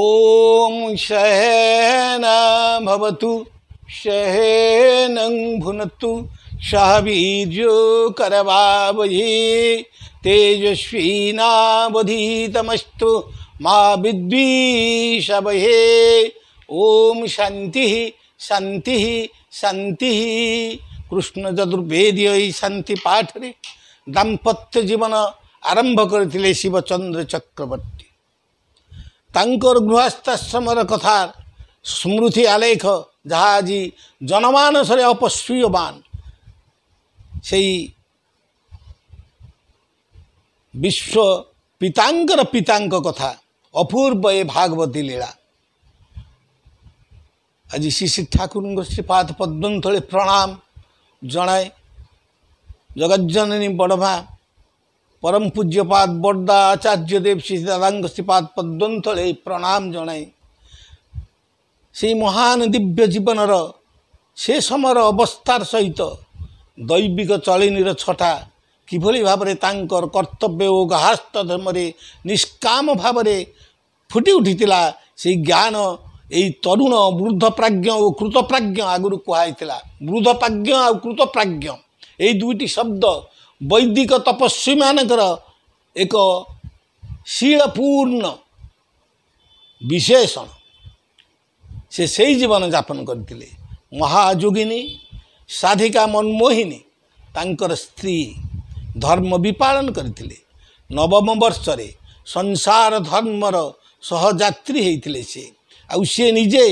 ॐ शहेना भवतु शहेनं भुनत्तु सह बीजो करवावये तेजस्वीनावधीतमस्तु मा विद्विषवहे ॐ शान्तिः শান্তি শান্তি কৃষ্ণ চতুর্বেদী এই শান্তি পাঠরে দাম্পত্য জীবন আরম্ভ করেছিলেন শিবচন্দ্র চক্রবর্তী ତାଙ୍କର ଗୃହସ୍ଥାଶ୍ରମର କଥା ସ୍ମୃତି ଆଲେଖ ଯାହା ଆଜି ଜନମାନସରେ ଅପସ୍ୱୀୟବାନ ସେଇ ବିଶ୍ୱ ପିତାଙ୍କର ପିତାଙ୍କ କଥା ଅପୂର୍ବ ଏ ଭାଗବତୀ ଲୀଳା ଆଜି ଶିଶି ଠାକୁରଙ୍କ ଶ୍ରୀପାଦ ପଦ୍ମନ୍ଥଳେ ପ୍ରଣାମ ଜଣାଏ ଜଗଜ୍ଜନନୀ ବଡ଼ମା ପରମ ପୂଜ୍ୟ ପାଦ ବଡ଼ଦା ଆଚାର୍ଯ୍ୟ ଦେବ ଶ୍ରୀ ଦାଦାଙ୍କ ଶ୍ରୀପାଦ ପଦ୍ମନ୍ଥଳେ ପ୍ରଣାମ ଜଣାଏ ସେଇ ମହାନ ଦିବ୍ୟ ଜୀବନର ସେ ସମୟର ଅବସ୍ଥାର ସହିତ ଦୈବିକ ଚଳିନୀର ଛଟା କିଭଳି ଭାବରେ ତାଙ୍କର କର୍ତ୍ତବ୍ୟ ଓ ଗାହାସ୍ଥ ଧର୍ମରେ ନିଷ୍କାମ ଭାବରେ ଫୁଟି ଉଠିଥିଲା ସେଇ ଜ୍ଞାନ ଏଇ ତରୁଣ ବୃଦ୍ଧ ପ୍ରାଜ୍ଞ ଓ କୃତପ୍ରାଜ୍ଞ ଆଗରୁ କୁହାଯାଇଥିଲା ବୃଦ୍ଧ ପ୍ରାଜ୍ଞ ଆଉ କୃତପ୍ରାଜ୍ଞ ଏଇ ଦୁଇଟି ଶବ୍ଦ वैदिक तपस्वी एक शिलपूर्ण विशेषण सही जीवन जापन गरिहाजुगिनी साधिका मनमोहिनी स्त्री धर्म विपालन करतिले नवम वर्षले संसार धर्मर सहजात्री है आउसे निजे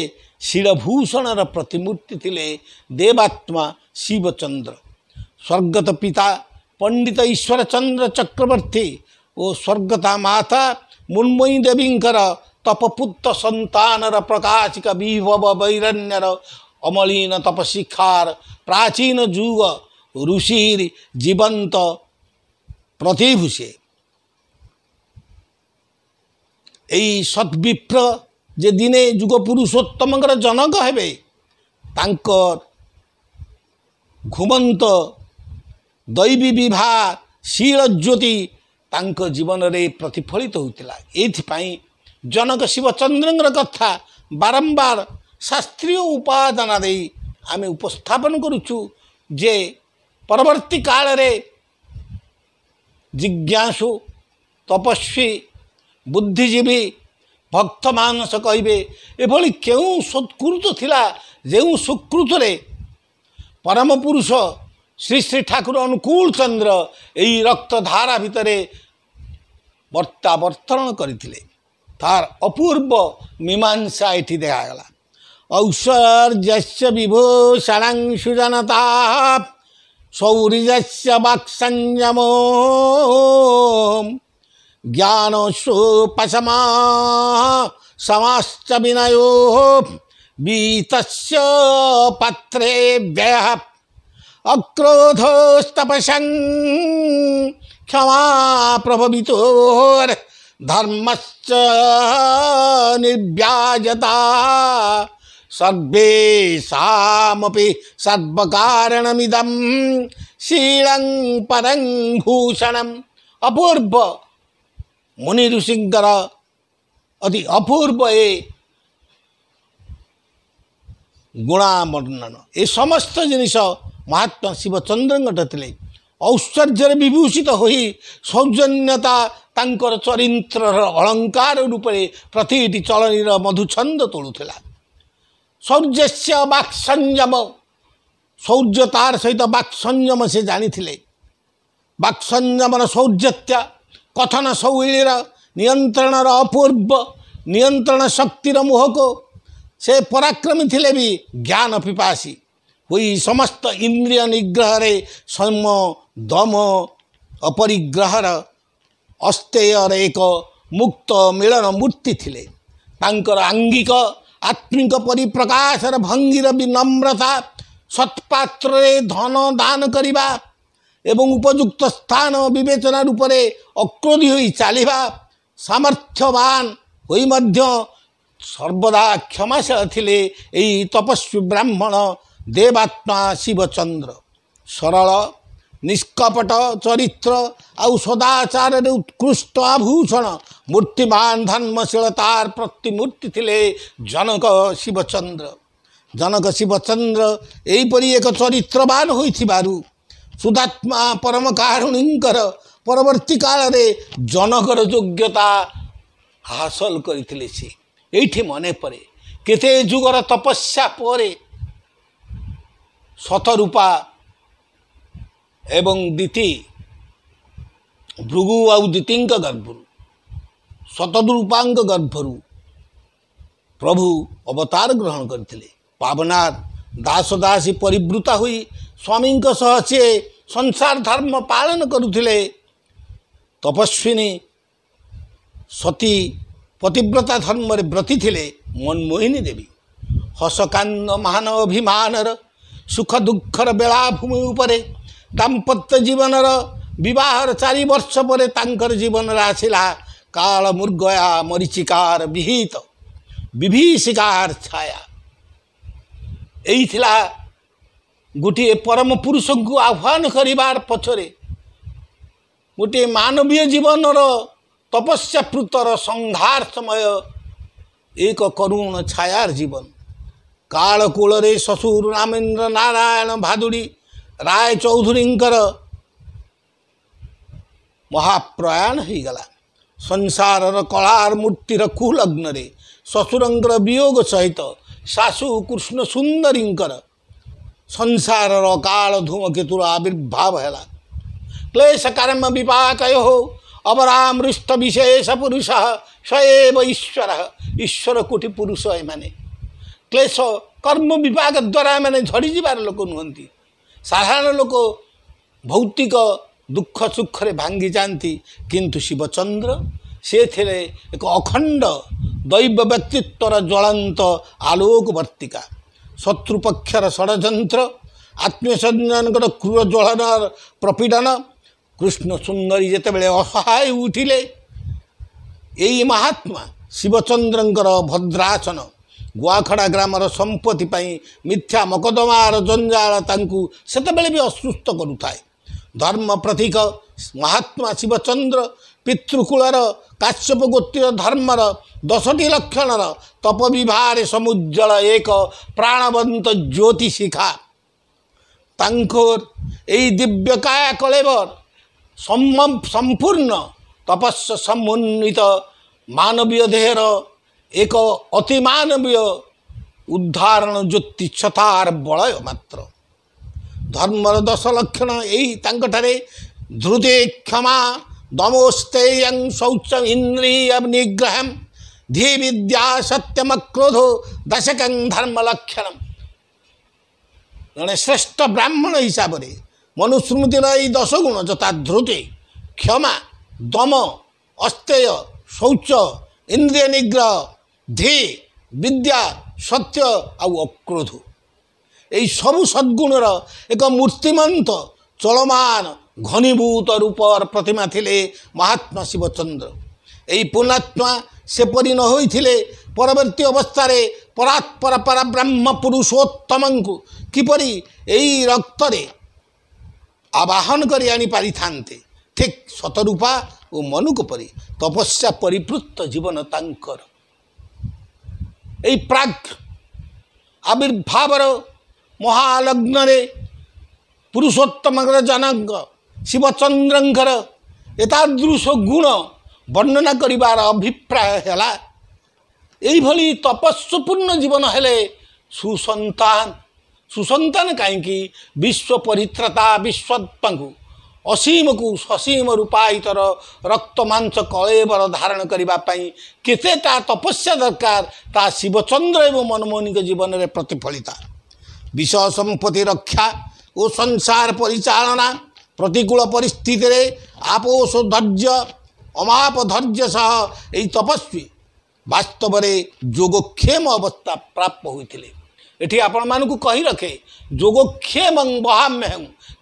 शिलभूषण र प्रतिमूर्ति देवात्मा शिवचंद्र स्वर्गत पिता ପଣ୍ଡିତ ଈଶ୍ୱରଚନ୍ଦ୍ର ଚକ୍ରବର୍ତ୍ତୀ ଓ ସ୍ୱର୍ଗତା ମାତା ମୁନ୍ମୟୀ ଦେବୀଙ୍କର ତପପୁତ୍ର ସନ୍ତାନର ପ୍ରକାଶିକ ବିଭବ ବୈରଣ୍ୟର ଅମଳିନ ତପଶିଖାର ପ୍ରାଚୀନ ଯୁଗ ଋଷିର ଜୀବନ୍ତ ପ୍ରତିଭୁ ସେ এই সদ্বিপ্র যে দিনে যুগ পুরুষোত্তমଙ୍କର ଜନକ ହେବେ ତାଙ୍କ ଘୁମନ୍ତ ଦୈବୀ ବିଭା ଶୀଳ ଜ୍ୟୋତି ତାଙ୍କ ଜୀବନରେ ପ୍ରତିଫଳିତ ହେଉଥିଲା ଏଥିପାଇଁ ଜନକ ଶିବଚନ୍ଦ୍ରଙ୍କର କଥା ବାରମ୍ବାର ଶାସ୍ତ୍ରୀୟ ଉପାଦନା ଦେଇ ଆମେ ଉପସ୍ଥାପନ କରୁଛୁ ଯେ ପରବର୍ତ୍ତୀ କାଳରେ ଜିଜ୍ଞାସୁ ତପସ୍ୱୀ ବୁଦ୍ଧିଜୀବୀ ଭକ୍ତମାନସ କହିବେ ଏଭଳି କେଉଁ ସତ୍କୃତ ଥିଲା ଯେଉଁ ସୁକୃତରେ ପରମ ପୁରୁଷ শ্রী শ্রী ঠাকুর অনুকূল চন্দ্র এই রক্তধারা ভিতরে বর্তাবর্তন করে তার অপূর্ব মীমাংসা এটি দেখা গেল ঔশ্বর্যস্য বিভূষণং সুজনতা সৌরিজস্য বাক্সঞ্জম জ্ঞান সুপশমা সমাশ্চ বিনয় বীতস্য পত্রে ব্যয় অক্রোধস্তপসং ক্ষমা প্রভবিত ধর্মশ্চ নির্ব্যাজতা সর্বেশামপি সর্বকারণমিদম শীলং পরং ভূষণম অপূর্ব মুনি ঋষিঙ্কর অতি অপূর্ব এ গুণা এ সমস্ত জিনিস ମହାତ୍ମା ଶିବଚନ୍ଦ୍ରଙ୍କ ଶିବଚନ୍ଦ୍ରଙ୍କଠାରେ ଐଶ୍ୱର୍ଯ୍ୟରେ ବିଭୂଷିତ ହୋଇ ସୌଜନ୍ୟତା ତାଙ୍କର ଚରିତ୍ରର ଅଳଙ୍କାର ରୂପରେ ପ୍ରତିଟି ଚଳନୀର ମଧୁଛନ୍ଦ ତୋଳୁଥିଲା ସୌର୍ଯ୍ୟ ବାକ୍ ସଂଯମ ସୌର୍ଯ୍ୟ ତାର ସହିତ ବାକ୍ ସଂଯମ ସେ ଜାଣିଥିଲେ ବାକ୍ ସଂଯମର ସୌର୍ଯ୍ୟତ୍ୟା କଥନ ଶୈଳୀର ନିୟନ୍ତ୍ରଣର ଅପୂର୍ବ ନିୟନ୍ତ୍ରଣ ଶକ୍ତିର ମୁହକୁ ସେ ପରାକ୍ରମୀ ଥିଲେ ବି ଜ୍ଞାନ ପିପାସୀ ହୋଇ ସମସ୍ତ ଇନ୍ଦ୍ରିୟ ନିଗ୍ରହରେ ସମ ଦମ ଅପରିଗ୍ରହର ଅସ୍ତେୟର ଏକ ମୁକ୍ତ ମିଳନ ମୂର୍ତ୍ତି ଥିଲେ ତାଙ୍କର ଆଙ୍ଗିକ ଆତ୍ମିକ ପରିପ୍ରକାଶର ଭଙ୍ଗୀର ବି ନମ୍ରତା ସତ୍ପାତ୍ରରେ ଧନ ଦାନ କରିବା ଏବଂ ଉପଯୁକ୍ତ ସ୍ଥାନ ବିବେଚନା ରୂପରେ ଅକ୍ରୋଧି ହୋଇ ଚାଲିବା ସାମର୍ଥ୍ୟବାନ ହୋଇ ମଧ୍ୟ ସର୍ବଦା କ୍ଷମାଶୀଳ ଥିଲେ ଏହି ତପସ୍ୱୀ ବ୍ରାହ୍ମଣ ଦେବାତ୍ମା ଶିବଚନ୍ଦ୍ର ସରଳ ନିଷ୍କପଟ ଚରିତ୍ର ଆଉ ସଦାଚାରରେ ଉତ୍କୃଷ୍ଟ ଆଭୂଷଣ ମୂର୍ତ୍ତିମାନ ଧର୍ମଶୀଳତାର ପ୍ରତିମୂର୍ତ୍ତି ଥିଲେ ଜନକ ଶିବଚନ୍ଦ୍ର ଜନକ ଶିବଚନ୍ଦ୍ର ଏହିପରି ଏକ ଚରିତ୍ରବାନ ହୋଇଥିବାରୁ ସୁଧାତ୍ମା ପରମକାରୁଣୀଙ୍କର ପରବର୍ତ୍ତୀ କାଳରେ ଜନକର ଯୋଗ୍ୟତା ହାସଲ କରିଥିଲେ ସେ ଏଇଠି ମନେ ପଡ଼େ କେତେ ଯୁଗର ତପସ୍ୟା ପରେ ସତରୂପା ଏବଂ ଦିତି ଭୃଗୁ ଆଉ ଦିତିଙ୍କ ଗର୍ଭରୁ ସତରୂପାଙ୍କ ଗର୍ଭରୁ ପ୍ରଭୁ ଅବତାର ଗ୍ରହଣ କରିଥିଲେ ପାବନାଥ ଦାସ ଦାସୀ ପରିବୃତ ହୋଇ ସ୍ୱାମୀଙ୍କ ସହ ସିଏ ସଂସାର ଧର୍ମ ପାଳନ କରୁଥିଲେ ତପସ୍ୱିନୀ ସତୀ ପତିବ୍ରତା ଧର୍ମରେ ବ୍ରତି ଥିଲେ ମନମୋହିନୀ ଦେବୀ ହସକାନ୍ଦ ମହାନ ଅଭିମାନର ସୁଖ ଦୁଃଖର ବେଳାଭୂମି ଉପରେ ଦାମ୍ପତ୍ୟ ଜୀବନର ବିବାହର ଚାରି ବର୍ଷ ପରେ ତାଙ୍କର ଜୀବନରେ ଆସିଲା କାଳ ମୃଗୟା ମରିଚିକାର ବିହିତ ବିଭୀଷିକାର ଛାୟା ଏଇ ଥିଲା ଗୋଟିଏ ପରମ ପୁରୁଷଙ୍କୁ ଆହ୍ୱାନ କରିବାର ପଛରେ ଗୋଟିଏ ମାନବୀୟ ଜୀବନର ତପସ୍ୟାପୃତର ସଂଘାର ସମୟ ଏକ କରୁଣ ଛାୟାର ଜୀବନ କାଳକୂଳରେ ଶ୍ୱଶୁର ରାମେନ୍ଦ୍ର ନାରାୟଣ ଭାଦୁଡ଼ି ରାୟ ଚୌଧୁରୀଙ୍କର ମହାପ୍ରୟାଣ ହୋଇଗଲା ସଂସାରର କଳାର ମୂର୍ତ୍ତିର କୁଲଗ୍ନରେ ଶ୍ୱଶୁରଙ୍କର ବିୟୋଗ ସହିତ ଶାଶୁ କୃଷ୍ଣ ସୁନ୍ଦରୀଙ୍କର ସଂସାରର କାଳ ଧୂମକେତୁର ଆବିର୍ଭାବ ହେଲା କ୍ଲେଶ କର୍ମ ବିପାକୟ ଅବରାମୃଷ୍ଟ ବିଶେଷ ପୁରୁଷ ସ ଏବ ଈଶ୍ୱର ଈଶ୍ୱର କୋଟି ପୁରୁଷ ଏମାନେ क्लस कर्म विभाग द्वारा विभागद्वारा मैले जबार लोक नुहन् साधारण लोक भौतिक दुख दुःख सुखेर भाँगिजान् कि शिवचन्द्रे ले एक अखण्ड दैव व्यक्तित्व र ज्वलन्त आलोक वर्तिका शत्रुपक्षर षडन्त्र आत्मीय क्रूरजन प्रपीडन कृष्ण सुन्दरीतेब असहाय उठिले ए महात्मा शिवचन्द्र भद्रासन ଗୁଆଖଡ଼ା ଗ୍ରାମର ସମ୍ପତ୍ତି ପାଇଁ ମିଥ୍ୟା ମକଦ୍ଦମାର ଜଞ୍ଜାଳ ତାଙ୍କୁ ସେତେବେଳେ ବି ଅସୁସ୍ଥ କରୁଥାଏ ଧର୍ମ ପ୍ରତୀକ ମହାତ୍ମା ଶିବଚନ୍ଦ୍ର ପିତୃକୂଳର କାଶ୍ୟପ ଗୋତ୍ରୀୟ ଧର୍ମର ଦଶଟି ଲକ୍ଷଣର ତପ ବିବାହରେ ସମୁଜ୍ଜଳ ଏକ ପ୍ରାଣବନ୍ତ ଜ୍ୟୋତି ଶିଖା ତାଙ୍କର ଏଇ ଦିବ୍ୟକାୟା କଳେବର ସମ୍ପୂର୍ଣ୍ଣ ତପସ୍ୟ ସମୁନ୍ନିତ ମାନବୀୟ ଦେହର ଏକ ଅତିମାନବୀୟ ଉଦାହରଣ ଜ୍ୟୋତି ଛତାର ବଳୟ ମାତ୍ର ଧର୍ମର ଦଶ ଲକ୍ଷଣ ଏହି ତାଙ୍କଠାରେ ଧୃତେ କ୍ଷମା ଦମୋସ୍ତେୟଂ ଶୌଚ ଇନ୍ଦ୍ରିୟ ନିଗ୍ରହମ୍ ଧୀ ବିଦ୍ୟା ସତ୍ୟମକ୍ରୋଧ ଦଶକଂ ଧର୍ମ ଲକ୍ଷଣ ଜଣେ ଶ୍ରେଷ୍ଠ ବ୍ରାହ୍ମଣ ହିସାବରେ ମନୁସ୍ମୃତିର ଏହି ଦଶ ଗୁଣ ଯଥା ଧୃତି କ୍ଷମା ଦମ ଅସ୍ତେୟ ଶୌଚ ଇନ୍ଦ୍ରିୟ ନିଗ୍ରହ ধে বিদ্যা সত্য আউ অক্রোধ এই সবু সদ্গুণর এক মূর্তিমন্ত চলমান ঘনীভূত রূপর প্রতিমা লে মহাত্মা শিবচন্দ্র এই পূর্ণাত্মা সেপরি পরিণ হয়েছিল পরবর্তী অবস্থার পরাৎপর পরব্রহ্ম পুরুষোত্তম কিপরি এই রক্তরে আবাহন করে আনিপারি থাকে ঠিক সতরূপা ও মনুক পরি তপস্যা পরিবৃত্ত জীবন তাঙ্কর এই ପ୍ରାକ୍ ଆବିର୍ଭାବର ମହାଲଗ୍ନରେ ପୁରୁଷୋତ୍ତମଙ୍କର ଜନକ ଶିବଚନ୍ଦ୍ରଙ୍କର ଏତାଦୃଶ ଗୁଣ ବର୍ଣ୍ଣନା କରିବାର ଅଭିପ୍ରାୟ ହେଲା ଏଇଭଳି ତପସ୍ୱପୂର୍ଣ୍ଣ ଜୀବନ ହେଲେ ସୁସନ୍ତାନ ସୁସନ୍ତାନ କାହିଁକି ବିଶ୍ୱ ପରିତ୍ରତା ବିଶ୍ୱତ୍ମାଙ୍କୁ असीमको ससीम रूपायित रक्तमाञ्च कलेबर धारण गरेको तपस्या दरकार ता शिवचन्द्र मनमोहीको जीवन प्रतिफलिता विष संपत्ति रक्षा ओ संसार परिचालना प्रतिकूल परिस्थितिले आपोष धैर्य अमाप धैर्य तपस्वी बास्तवे जेम अवस्था प्राप्त हुँदै ଏଠି ଆପଣମାନଙ୍କୁ କହି ରଖେ ବହା ମହାମେହେ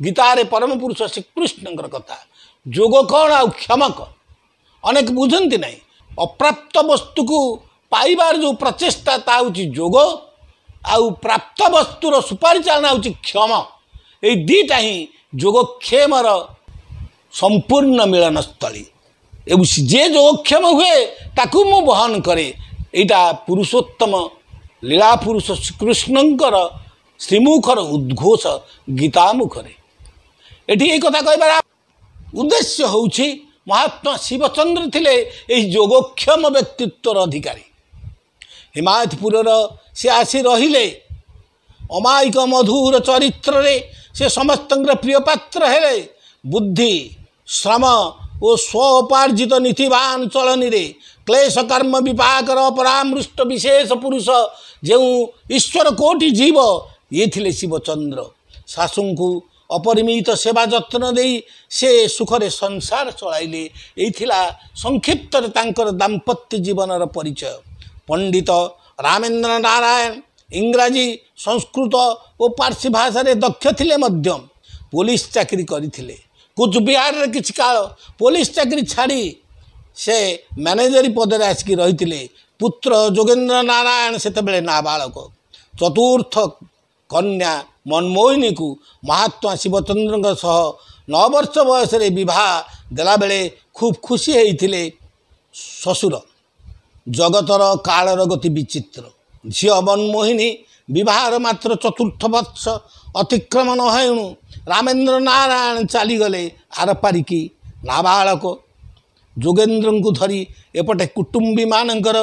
ଗୀତାରେ ପରମ ପୁରୁଷ ଶ୍ରୀକୃଷ୍ଣଙ୍କର କଥା ଯୋଗ କ'ଣ ଆଉ କ୍ଷମ କ'ଣ ଅନେକ ବୁଝନ୍ତି ନାହିଁ ଅପ୍ରାପ୍ତ ବସ୍ତୁକୁ ପାଇବାର ଯେଉଁ ପ୍ରଚେଷ୍ଟା ତା ହେଉଛି ଯୋଗ ଆଉ ପ୍ରାପ୍ତ ବସ୍ତୁର ସୁପାରିଚାଳନା ହେଉଛି କ୍ଷମ ଏଇ ଦୁଇଟା ହିଁ ଯୋଗକ୍ଷମର ସମ୍ପୂର୍ଣ୍ଣ ମିଳନସ୍ଥଳୀ ଏବଂ ଯେ ଯୋଗକ୍ଷମ ହୁଏ ତାକୁ ମୁଁ ବହନ କରେ ଏଇଟା ପୁରୁଷୋତ୍ତମ ଲୀଳା ପୁରୁଷ ଶ୍ରୀକୃଷ୍ଣଙ୍କର ଶ୍ରୀମୁଖର ଉଦ୍ଘୋଷ ଗୀତା ମୁଖରେ ଏଠି ଏଇ କଥା କହିବାର ଉଦ୍ଦେଶ୍ୟ ହେଉଛି ମହାତ୍ମା ଶିବଚନ୍ଦ୍ର ଥିଲେ ଏହି ଯୋଗକ୍ଷମ ବ୍ୟକ୍ତିତ୍ୱର ଅଧିକାରୀ ହିମାୟତପୁରର ସେ ଆସି ରହିଲେ ଅମାୟିକ ମଧୁର ଚରିତ୍ରରେ ସେ ସମସ୍ତଙ୍କର ପ୍ରିୟ ପାତ୍ର ହେଲେ ବୁଦ୍ଧି ଶ୍ରମ ଓ ସ୍ୱ ଉପାର୍ଜିତ ନୀତିବାନ ଚଳନୀରେ କ୍ଲେଶକର୍ମ ବିପାକର ପରାମୃଷ୍ଟ ବିଶେଷ ପୁରୁଷ ଯେଉଁ ଈଶ୍ୱର କେଉଁଠି ଜୀବ ଇଏ ଥିଲେ ଶିବଚନ୍ଦ୍ର ଶାଶୁଙ୍କୁ ଅପରିମିତ ସେବା ଯତ୍ନ ଦେଇ ସେ ସୁଖରେ ସଂସାର ଚଳାଇଲେ ଏଇ ଥିଲା ସଂକ୍ଷିପ୍ତରେ ତାଙ୍କର ଦାମ୍ପତ୍ୟ ଜୀବନର ପରିଚୟ ପଣ୍ଡିତ ରାମେନ୍ଦ୍ର ନାରାୟଣ ଇଂରାଜୀ ସଂସ୍କୃତ ଓ ପାର୍ସୀ ଭାଷାରେ ଦକ୍ଷ ଥିଲେ ମଧ୍ୟ ପୋଲିସ ଚାକିରି କରିଥିଲେ କୁଚବିହାରରେ କିଛି କାଳ ପୋଲିସ ଚାକିରି ଛାଡ଼ି ସେ ମ୍ୟାନେଜରୀ ପଦରେ ଆସିକି ରହିଥିଲେ ପୁତ୍ର ଯୋଗେନ୍ଦ୍ର ନାରାୟଣ ସେତେବେଳେ ନାବାଳକ ଚତୁର୍ଥ କନ୍ୟା ମନମୋହିନୀକୁ ମହାତ୍ମା ଶିବଚନ୍ଦ୍ରଙ୍କ ସହ ନଅ ବର୍ଷ ବୟସରେ ବିବାହ ଦେଲାବେଳେ ଖୁବ୍ ଖୁସି ହେଇଥିଲେ ଶ୍ୱଶୁର ଜଗତର କାଳର ଗତି ବିଚିତ୍ର ଝିଅ ମନମୋହିନୀ ବିବାହର ମାତ୍ର ଚତୁର୍ଥ ବର୍ଷ ଅତିକ୍ରମ ନ ହେଣୁ ରାମେନ୍ଦ୍ର ନାରାୟଣ ଚାଲିଗଲେ ଆରପାରିକି ନାବାଳକ ଯୋଗେନ୍ଦ୍ରଙ୍କୁ ଧରି ଏପଟେ କୁଟୁମ୍ବୀମାନଙ୍କର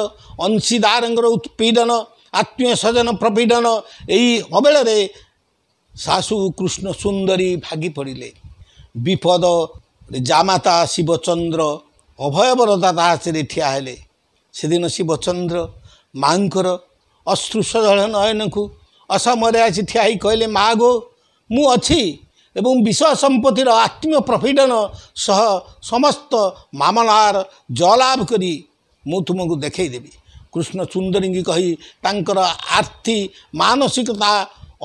ଅଂଶୀଦାରଙ୍କର ଉତ୍ପୀଡ଼ନ ଆତ୍ମୀୟ ସ୍ୱଜନ ପ୍ରପୀଡ଼ନ ଏହି ଅବେଳରେ ଶାଶୁ କୃଷ୍ଣ ସୁନ୍ଦରୀ ଭାଗି ପଡ଼ିଲେ ବିପଦ ଜାମାତା ଶିବଚନ୍ଦ୍ର ଅଭୟବରତା ତା ସେ ଠିଆ ହେଲେ ସେଦିନ ଶିବଚନ୍ଦ୍ର ମାଙ୍କର ଅଶ୍ରୁଷଳ ନୟନକୁ ଅସମୟରେ ଆସି ଠିଆ ହେଇ କହିଲେ ମା' ଗୋ ମୁଁ ଅଛି ଏବଂ ବିଷୟ ସମ୍ପତ୍ତିର ଆତ୍ମୀୟ ପ୍ରଫିଡ଼ନ ସହ ସମସ୍ତ ମାମଲାର ଜଲାଭ କରି ମୁଁ ତୁମକୁ ଦେଖେଇଦେବି କୃଷ୍ଣ ସୁନ୍ଦରୀଙ୍କୁ କହି ତାଙ୍କର ଆର୍ଥି ମାନସିକତା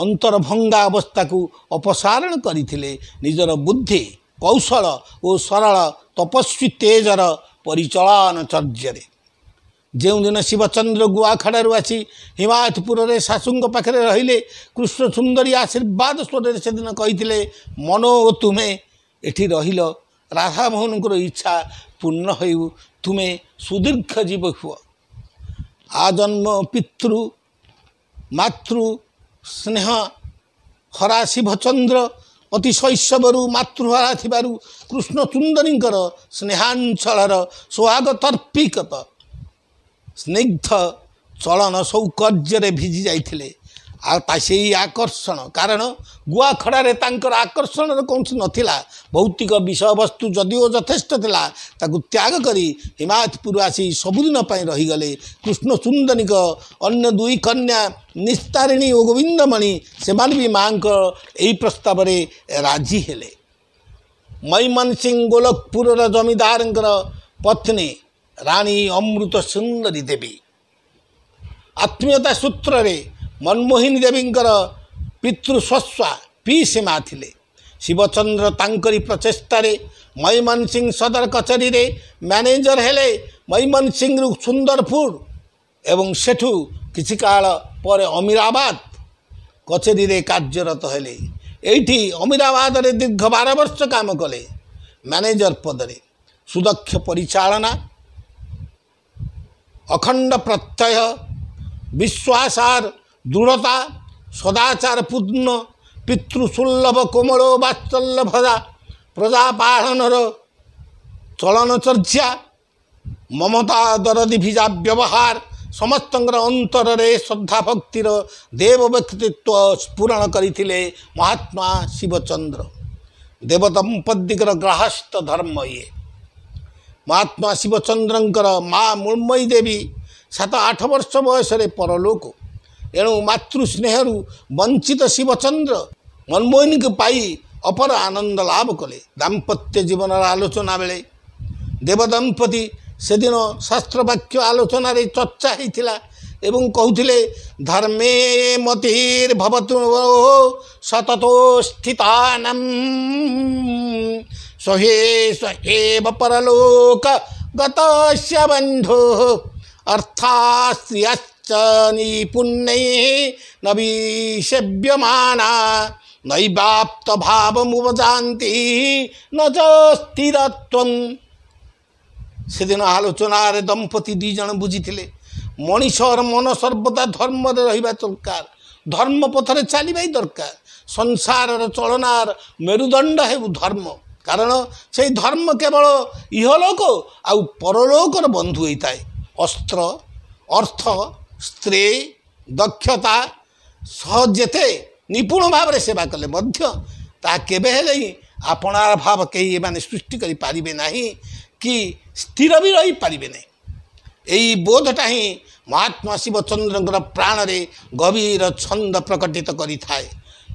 ଅନ୍ତର୍ଭଙ୍ଗା ଅବସ୍ଥାକୁ ଅପସାରଣ କରିଥିଲେ ନିଜର ବୁଦ୍ଧି କୌଶଳ ଓ ସରଳ ତପସ୍ୱୀ ତେଜର ପରିଚାଳନ ଚର୍ଯ୍ୟରେ ଯେଉଁଦିନ ଶିବଚନ୍ଦ୍ର ଗୁଆଖଡ଼ାରୁ ଆସି ହିମାୟତପୁରରେ ଶାଶୁଙ୍କ ପାଖରେ ରହିଲେ କୃଷ୍ଣ ସୁନ୍ଦରୀ ଆଶୀର୍ବାଦ ସ୍ୱରରେ ସେଦିନ କହିଥିଲେ ମନ ଓ ତୁମେ ଏଠି ରହିଲ ରାଧାମୋହନଙ୍କର ଇଚ୍ଛା ପୂର୍ଣ୍ଣ ହେଉ ତୁମେ ସୁଦୀର୍ଘ ଜୀବ ହୁଅ ଆଜନ୍ମ ପିତୃ ମାତୃ ସ୍ନେହ ହରା ଶିବଚନ୍ଦ୍ର ଅତି ଶୈଶବରୁ ମାତୃହରା ଥିବାରୁ କୃଷ୍ଣ ସୁନ୍ଦରୀଙ୍କର ସ୍ନେହାଞ୍ଚଳର ସ୍ୱାଗତର୍ପିକତ ସ୍ନିଗ୍ଧ ଚଳନ ସୌକର୍ଯ୍ୟରେ ଭିଜି ଯାଇଥିଲେ ଆଉ ତା ସେଇ ଆକର୍ଷଣ କାରଣ ଗୁଆଖଡ଼ାରେ ତାଙ୍କର ଆକର୍ଷଣର କୌଣସି ନଥିଲା ଭୌତିକ ବିଷୟବସ୍ତୁ ଯଦିଓ ଯଥେଷ୍ଟ ଥିଲା ତାକୁ ତ୍ୟାଗ କରି ହିମାୟତପୁର ଆସି ସବୁଦିନ ପାଇଁ ରହିଗଲେ କୃଷ୍ଣ ସୁନ୍ଦରୀଙ୍କ ଅନ୍ୟ ଦୁଇ କନ୍ୟା ନିସ୍ତାରିଣୀ ଓ ଗୋବିନ୍ଦମଣି ସେମାନେ ବି ମାଆଙ୍କ ଏହି ପ୍ରସ୍ତାବରେ ରାଜି ହେଲେ ମୟମନ ସିଂ ଗୋଲଖପୁରର ଜମିଦାରଙ୍କର ପତ୍ନୀ ରାଣୀ ଅମୃତ ସୁନ୍ଦରୀ ଦେବୀ ଆତ୍ମୀୟତା ସୂତ୍ରରେ ମନମୋହିନୀ ଦେବୀଙ୍କର ପିତୃ ପି ସୀମା ଥିଲେ ଶିବଚନ୍ଦ୍ର ତାଙ୍କରି ପ୍ରଚେଷ୍ଟାରେ ମୟମନ ସିଂ ସଦର କଚେରୀରେ ମ୍ୟାନେଜର ହେଲେ ମୟମନ ମୟମନସିଂହରୁ ସୁନ୍ଦରପୁର ଏବଂ ସେଠୁ କିଛି କାଳ ପରେ ଅମିରାବାଦ କଚେରୀରେ କାର୍ଯ୍ୟରତ ହେଲେ ଏଇଠି ଅମିରାବାଦରେ ଦୀର୍ଘ ବାର ବର୍ଷ କାମ କଲେ ମ୍ୟାନେଜର ପଦରେ ସୁଦକ୍ଷ ପରିଚାଳନା ଅଖଣ୍ଡ ପ୍ରତ୍ୟୟ ବିଶ୍ୱାସାର ଦୃଢ଼ତା ସଦାଚାର ପୂର୍ଣ୍ଣ ପିତୃସୁଲଭ କୋମଳ ବାତ୍ସଲ୍ୟଭା ପ୍ରଜାପାଳନର ଚଳନଚର୍ଯ୍ୟା ମମତା ଦରଦୀ ଭିଜା ବ୍ୟବହାର ସମସ୍ତଙ୍କର ଅନ୍ତରରେ ଶ୍ରଦ୍ଧା ଭକ୍ତିର ଦେବ ବ୍ୟକ୍ତିତ୍ୱ ସ୍ଫୁରଣ କରିଥିଲେ ମହାତ୍ମା ଶିବଚନ୍ଦ୍ର ଦେବ ଦମ୍ପତିଙ୍କର ଗ୍ରାହସ୍ଥ ଧର୍ମ ଇଏ ମହାତ୍ମା ଶିବଚନ୍ଦ୍ରଙ୍କର ମା ମୃଣ୍ମୟୀ ଦେବୀ ସାତ ଆଠ ବର୍ଷ ବୟସରେ ପରଲୋକ ଏଣୁ ମାତୃସ୍ନେହରୁ ବଞ୍ଚିତ ଶିବଚନ୍ଦ୍ର ମନ୍ମୋହିନୀଙ୍କୁ ପାଇ ଅପର ଆନନ୍ଦ ଲାଭ କଲେ ଦାମ୍ପତ୍ୟ ଜୀବନର ଆଲୋଚନା ବେଳେ ଦେବଦମ୍ପତି ସେଦିନ ଶାସ୍ତ୍ରବାକ୍ୟ ଆଲୋଚନାରେ ଚର୍ଚ୍ଚା ହୋଇଥିଲା ଏବଂ କହୁଥିଲେ ଧର୍ମେ ମତିର୍ ଭବତୁ ସତତୋ ସ୍ଥିତ स्वहे स्वहेव परलोक गतश्च बन्धो अर्थास्त्रियश्च निपुण्यैः नवीषव्यमाना নৈবাপ্তভাবমুপজান্তি ন স্থিরত্বম সেদিন আলোচনার দম্পতি দুই জন বুঝিলে মনীষর মন সর্বদা ধর্মরে রহবা দরকার ধর্মপথরে পথরে চালিবাই দরকার সংসারর চলনার মেরুদণ্ড হেবু ধর্ম କାରଣ ସେଇ ଧର୍ମ କେବଳ ଇହଲୋକ ଆଉ ପରଲୋକର ବନ୍ଧୁ ହୋଇଥାଏ ଅସ୍ତ୍ର ଅର୍ଥ ସ୍ତ୍ରୀ ଦକ୍ଷତା ସହ ଯେତେ ନିପୁଣ ଭାବରେ ସେବା କଲେ ମଧ୍ୟ ତାହା କେବେ ହେଲେ ହିଁ ଆପଣାର ଭାବ କେହି ଏମାନେ ସୃଷ୍ଟି କରିପାରିବେ ନାହିଁ କି ସ୍ଥିର ବି ରହିପାରିବେ ନାହିଁ ଏହି ବୋଧଟା ହିଁ ମହାତ୍ମା ଶିବଚନ୍ଦ୍ରଙ୍କର ପ୍ରାଣରେ ଗଭୀର ଛନ୍ଦ ପ୍ରକଟିତ କରିଥାଏ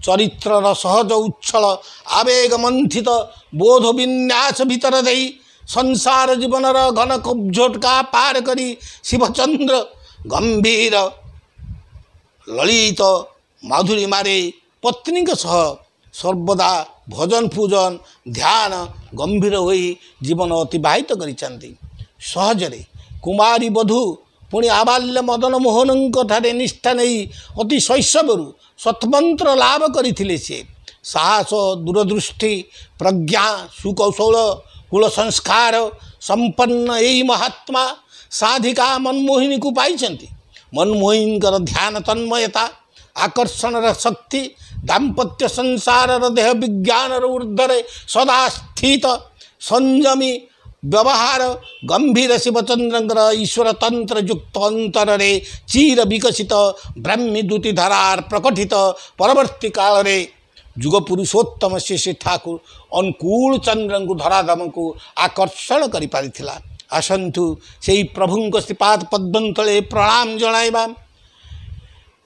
ଚରିତ୍ରର ସହଜ ଉଚ୍ଛଳ ଆବେଗ ମନ୍ଥିତ ବୋଧ ବିନ୍ୟାସ ଭିତରେ ଦେଇ ସଂସାର ଜୀବନର ଘନ ଘନକୁବ୍ଝୋଟକା ପାର କରି ଶିବଚନ୍ଦ୍ର ଗମ୍ଭୀର ଲଳିତ ମାଧୁରୀ ମାରେ ପତ୍ନୀଙ୍କ ସହ ସର୍ବଦା ଭଜନ ପୂଜନ ଧ୍ୟାନ ଗମ୍ଭୀର ହୋଇ ଜୀବନ ଅତିବାହିତ କରିଛନ୍ତି ସହଜରେ କୁମାରୀ ବଧୂ ପୁଣି ଆବାଲ୍ୟ ମଦନ ମୋହନଙ୍କ ଠାରେ ନିଷ୍ଠା ନେଇ ଅତି ଶୈଶବରୁ ସ୍ୱତନ୍ତ୍ର ଲାଭ କରିଥିଲେ ସେ ସାହସ ଦୂରଦୃଷ୍ଟି ପ୍ରଜ୍ଞା ସୁକୌଶଳ କୁଳ ସଂସ୍କାର ସମ୍ପନ୍ନ ଏହି ମହାତ୍ମା ସାଧିକା ମନମୋହିନୀକୁ ପାଇଛନ୍ତି ମନମୋହିନୀଙ୍କର ଧ୍ୟାନ ତନ୍ମୟତା ଆକର୍ଷଣର ଶକ୍ତି ଦାମ୍ପତ୍ୟ ସଂସାରର ଦେହ ବିଜ୍ଞାନର ଉର୍ଦ୍ଧ୍ୱରେ ସଦା ସ୍ଥିତ ସଂଯମୀ ವ್ಯವಹಾರ ಗಂಭೀರ ಶಿವಚಂದ್ರಂಗರ ಈಶ್ವರ ತಂತ್ರಯುಕ್ತ ಅಂತରରେ ଚିର ବିକଶିତ ବ୍ରାହ୍ମୀଦୂତି ଧାରାର ପ୍ରକଟିତ ପରବର୍ତ୍ତୀ କାଳରେ ଯୁଗ ପୁରୁଷୋତ୍ତମ ଶ୍ରୀ ଶ୍ରୀ ଠାକୁର ଅନୁକୂଳ ଚନ୍ଦ୍ରଙ୍କୁ ଧରାଧାମକୁ ଆକର୍ଷଣ କରିପାରିଥିଲା ଆସନ୍ତୁ ସେହି ପ୍ରଭୁଙ୍କ ଶ୍ରୀପାଦ ପଦ୍ମନ୍ତଳେ ପ୍ରଣାମ ଜଣାଇବା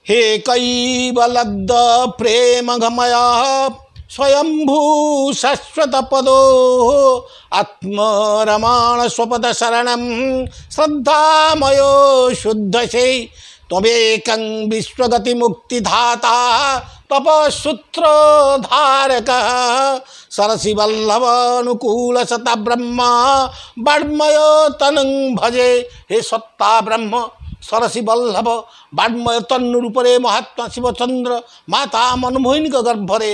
ହେ କୈବଲବ୍ଦ ପ୍ରେମ ଘମୟ ಸ್ವಯಂಭೂ ಶಾಶ್ವತ ಪದೋ ಆತ್ಮರಮಾಣ ಸ್ವಪದ ಶರಣಂ ಶ್ರದ್ಧಾಮಯೋ ಶುದ್ಧಶೈ ತ್ವಮೇಕಂ ವಿಶ್ವಗತಿ ಮುಕ್ತಿಧಾತ ತಪಸೂತ್ರ ಧಾರಕ ಸರಸಿವಲ್ಲಭಾನುಕೂಲ ಸತ ಬ್ರಹ್ಮ ಬಾಡ್ಮಯೋ ತನಂ ಭಜೆ ಹೇ ಸತ್ತಾ ಬ್ರಹ್ಮ সরসী বল্লভ বাড্ময় তন্নরূপরে মহাত্মা শিবচন্দ্র মাতা মনমোহিনীক গর্ভরে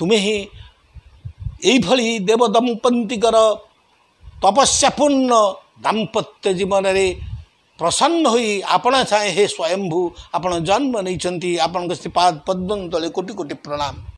ତୁମେ ହିଁ ଏଇଭଳି ଦେବ ଦମ୍ପତିଙ୍କର ତପସ୍ୟାପୂର୍ଣ୍ଣ ଦାମ୍ପତ୍ୟ ଜୀବନରେ ପ୍ରସନ୍ନ ହୋଇ ଆପଣ ଚାହେଁ ହେ ସ୍ୱୟମ୍ଭୁ ଆପଣ ଜନ୍ମ ନେଇଛନ୍ତି ଆପଣଙ୍କ ଶ୍ରୀପାଦ ପଦ୍ମ ତଳେ କୋଟି କୋଟି ପ୍ରଣାମ